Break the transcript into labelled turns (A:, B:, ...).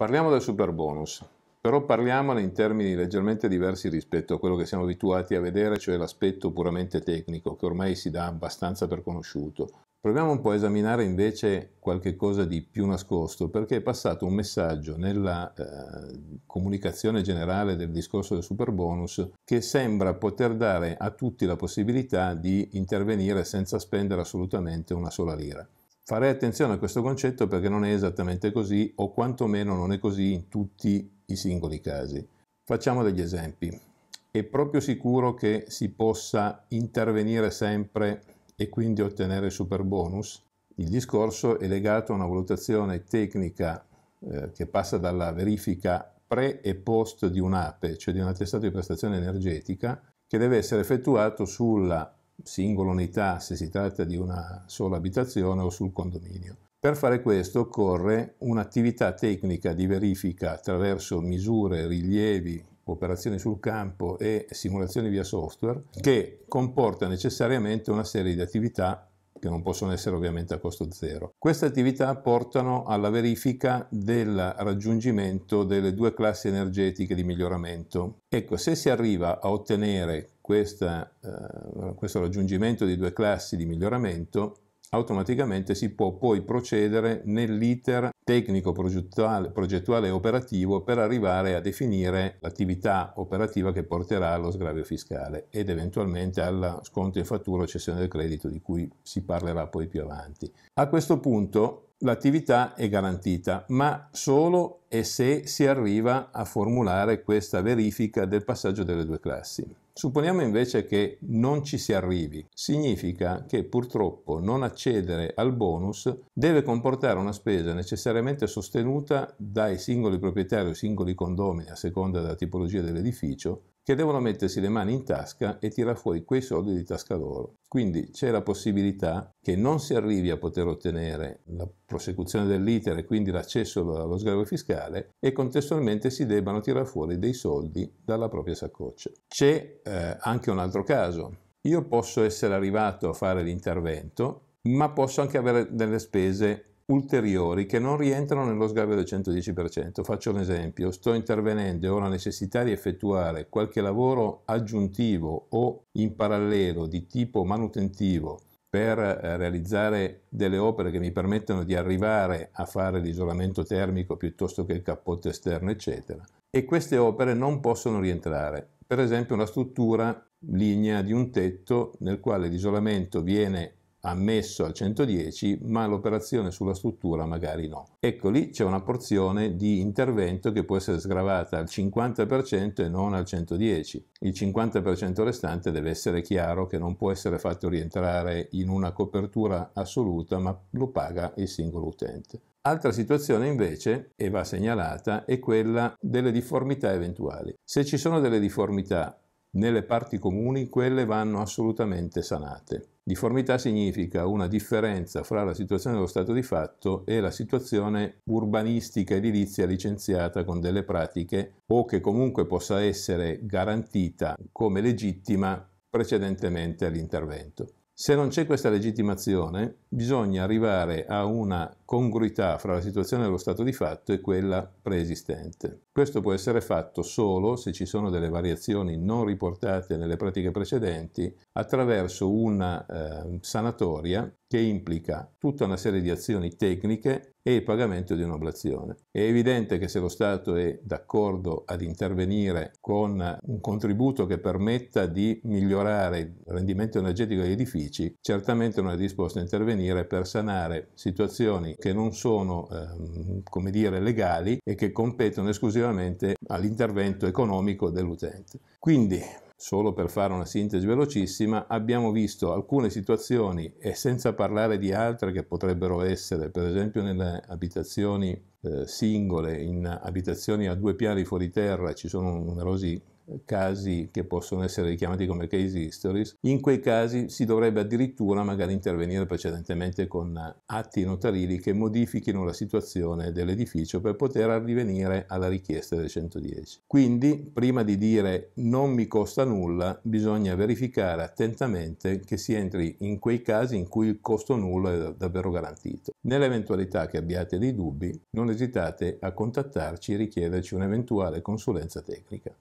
A: Parliamo del super bonus, però parliamone in termini leggermente diversi rispetto a quello che siamo abituati a vedere, cioè l'aspetto puramente tecnico, che ormai si dà abbastanza per conosciuto. Proviamo un po' a esaminare invece qualche cosa di più nascosto, perché è passato un messaggio nella eh, comunicazione generale del discorso del super bonus che sembra poter dare a tutti la possibilità di intervenire senza spendere assolutamente una sola lira. Farei attenzione a questo concetto perché non è esattamente così o quantomeno non è così in tutti i singoli casi. Facciamo degli esempi. È proprio sicuro che si possa intervenire sempre e quindi ottenere super bonus? Il discorso è legato a una valutazione tecnica eh, che passa dalla verifica pre e post di un'APE, cioè di un attestato di prestazione energetica, che deve essere effettuato sulla singola unità se si tratta di una sola abitazione o sul condominio. Per fare questo occorre un'attività tecnica di verifica attraverso misure, rilievi, operazioni sul campo e simulazioni via software che comporta necessariamente una serie di attività che non possono essere ovviamente a costo zero. Queste attività portano alla verifica del raggiungimento delle due classi energetiche di miglioramento. Ecco, se si arriva a ottenere questa, eh, questo raggiungimento di due classi di miglioramento, automaticamente si può poi procedere nell'iter tecnico progettuale, progettuale operativo per arrivare a definire l'attività operativa che porterà allo sgravio fiscale ed eventualmente al sconto in fattura o cessione del credito di cui si parlerà poi più avanti. A questo punto l'attività è garantita, ma solo e se si arriva a formulare questa verifica del passaggio delle due classi. Supponiamo invece che non ci si arrivi, significa che purtroppo non accedere al bonus deve comportare una spesa necessariamente sostenuta dai singoli proprietari o singoli condomini a seconda della tipologia dell'edificio che devono mettersi le mani in tasca e tirar fuori quei soldi di tasca loro. Quindi c'è la possibilità che non si arrivi a poter ottenere la prosecuzione dell'iter e quindi l'accesso allo sgravio fiscale fiscale e contestualmente si debbano tirare fuori dei soldi dalla propria saccoccia. C'è eh, anche un altro caso. Io posso essere arrivato a fare l'intervento, ma posso anche avere delle spese ulteriori che non rientrano nello sgravio del 110%. Faccio un esempio, sto intervenendo e ho la necessità di effettuare qualche lavoro aggiuntivo o in parallelo di tipo manutentivo per eh, realizzare delle opere che mi permettano di arrivare a fare l'isolamento termico piuttosto che il cappotto esterno, eccetera. E queste opere non possono rientrare. Per esempio una struttura, lignea di un tetto nel quale l'isolamento viene ammesso al 110, ma l'operazione sulla struttura magari no. Ecco lì c'è una porzione di intervento che può essere sgravata al 50% e non al 110. Il 50% restante deve essere chiaro che non può essere fatto rientrare in una copertura assoluta, ma lo paga il singolo utente. Altra situazione invece, e va segnalata, è quella delle difformità eventuali. Se ci sono delle difformità nelle parti comuni, quelle vanno assolutamente sanate Difformità significa una differenza fra la situazione dello stato di fatto e la situazione urbanistica edilizia licenziata con delle pratiche o che comunque possa essere garantita come legittima precedentemente all'intervento. Se non c'è questa legittimazione, bisogna arrivare a una congruità fra la situazione dello stato di fatto e quella preesistente. Questo può essere fatto solo se ci sono delle variazioni non riportate nelle pratiche precedenti attraverso una eh, sanatoria che implica tutta una serie di azioni tecniche e il pagamento di un'oblazione. È evidente che se lo Stato è d'accordo ad intervenire con un contributo che permetta di migliorare il rendimento energetico degli edifici, certamente non è disposto a intervenire per sanare situazioni che non sono, ehm, come dire, legali e che competono esclusivamente all'intervento economico dell'utente. Quindi Solo per fare una sintesi velocissima, abbiamo visto alcune situazioni e senza parlare di altre che potrebbero essere, per esempio nelle abitazioni eh, singole, in abitazioni a due piani fuori terra ci sono numerosi casi che possono essere richiamati come case histories, in quei casi si dovrebbe addirittura magari intervenire precedentemente con atti notarili che modifichino la situazione dell'edificio per poter arrivenire alla richiesta del 110. Quindi, prima di dire non mi costa nulla, bisogna verificare attentamente che si entri in quei casi in cui il costo nullo è davvero garantito. Nell'eventualità che abbiate dei dubbi, non esitate a contattarci e richiederci un'eventuale consulenza tecnica.